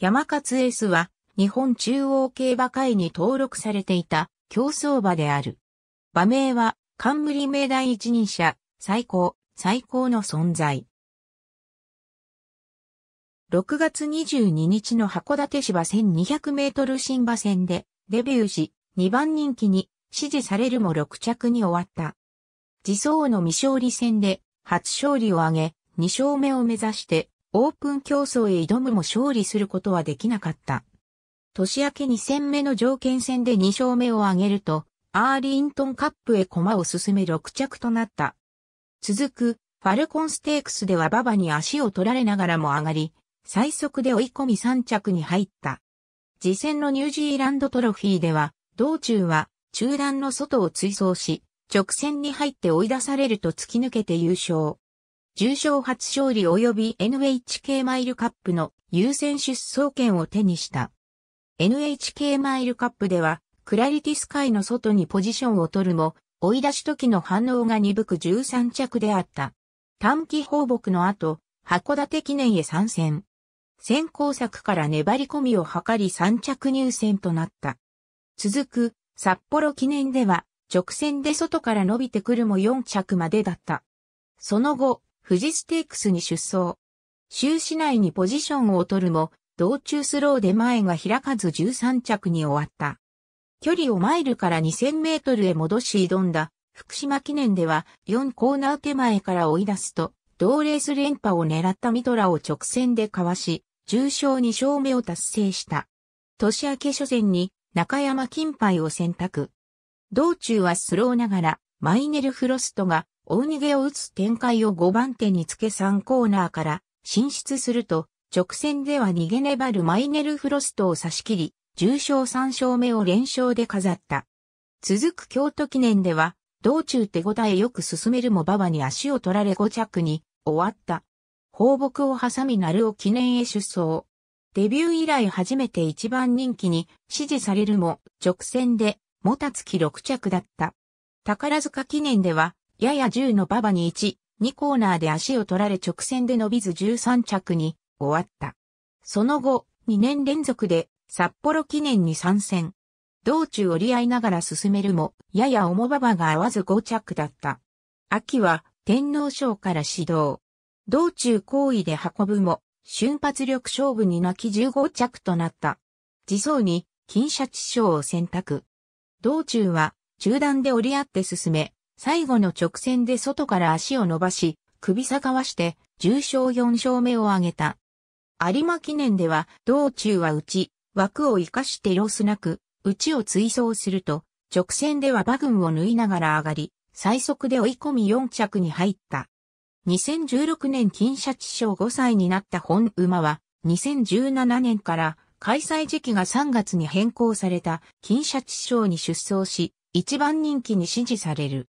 山勝 S は日本中央競馬会に登録されていた競争馬である。馬名は冠名第一人者、最高、最高の存在。6月22日の函館市1200メートル新馬戦でデビューし、2番人気に支持されるも6着に終わった。自走の未勝利戦で初勝利を挙げ、2勝目を目指してオープン競争へ挑むも勝利することはできなかった。年明け2戦目の条件戦で2勝目を挙げると、アーリントンカップへ駒を進め6着となった。続く、ファルコンステークスでは馬場に足を取られながらも上がり、最速で追い込み3着に入った。次戦のニュージーランドトロフィーでは、道中は中段の外を追走し、直線に入って追い出されると突き抜けて優勝。重賞初勝利及び NHK マイルカップの優先出走権を手にした。NHK マイルカップでは、クラリティスカイの外にポジションを取るも、追い出し時の反応が鈍く13着であった。短期放牧の後、函館記念へ参戦。先行策から粘り込みを図り3着入選となった。続く、札幌記念では、直線で外から伸びてくるも4着までだった。その後、富士ステークスに出走。終始内にポジションを取るも、道中スローで前が開かず13着に終わった。距離をマイルから2000メートルへ戻し挑んだ福島記念では4コーナー手前から追い出すと、同レース連覇を狙ったミトラを直線でかわし、重賞2勝目を達成した。年明け初戦に中山金杯を選択。道中はスローながらマイネル・フロストが大逃げを打つ展開を5番手につけ3コーナーから進出すると、直線では逃げ粘るマイネル・フロストを差し切り、重賞3勝目を連勝で飾った。続く京都記念では、道中手応えよく進めるも馬場に足を取られ5着に終わった。放牧を挟み鳴尾記念へ出走。デビュー以来初めて一番人気に支持されるも直線でもたつき6着だった。宝塚記念ではやや10の馬場に1、2コーナーで足を取られ直線で伸びず13着に終わった。その後、2年連続で札幌記念に参戦。道中折り合いながら進めるも、やや重馬場が合わず5着だった。秋は天皇賞から始動。道中行為で運ぶも、瞬発力勝負に泣き15着となった。自走に金シャチ賞を選択。道中は中段で折り合って進め、最後の直線で外から足を伸ばし、首下がわして、重0 4勝目を挙げた。有馬記念では、道中は内、枠を生かしてロスなく、内を追走すると、直線では馬群を縫いながら上がり、最速で追い込み4着に入った。2016年金シャチ賞5歳になった本馬は、2017年から開催時期が3月に変更された金シャチ賞に出走し、一番人気に支持される。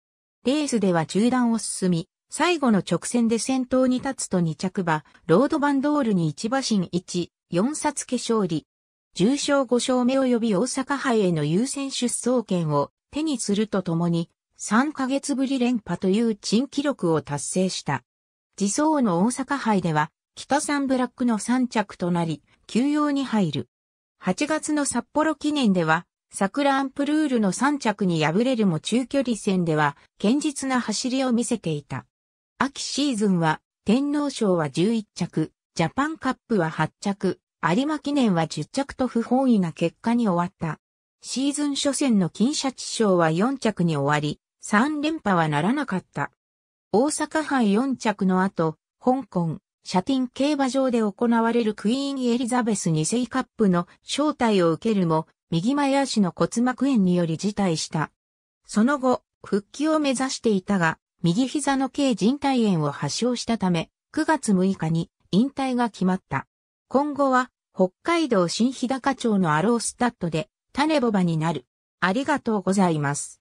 レースでは中段を進み、最後の直線で先頭に立つと2着馬、ロードバンドールに1馬身1、4冊化勝利。重賞5勝目及び大阪杯への優先出走権を手にするとともに、3ヶ月ぶり連覇という珍記録を達成した。自走の大阪杯では、北三ブラックの3着となり、休養に入る。8月の札幌記念では、サクランプルールの3着に敗れるも中距離戦では堅実な走りを見せていた。秋シーズンは天皇賞は11着、ジャパンカップは8着、有馬記念は10着と不本意な結果に終わった。シーズン初戦の金シャチ賞は4着に終わり、3連覇はならなかった。大阪杯4着の後、香港、シャティン競馬場で行われるクイーンエリザベス2世カップの招待を受けるも、右前足の骨膜炎により辞退した。その後、復帰を目指していたが、右膝の軽人体炎を発症したため、9月6日に引退が決まった。今後は、北海道新日高町のアロースタッドで、種ボバになる。ありがとうございます。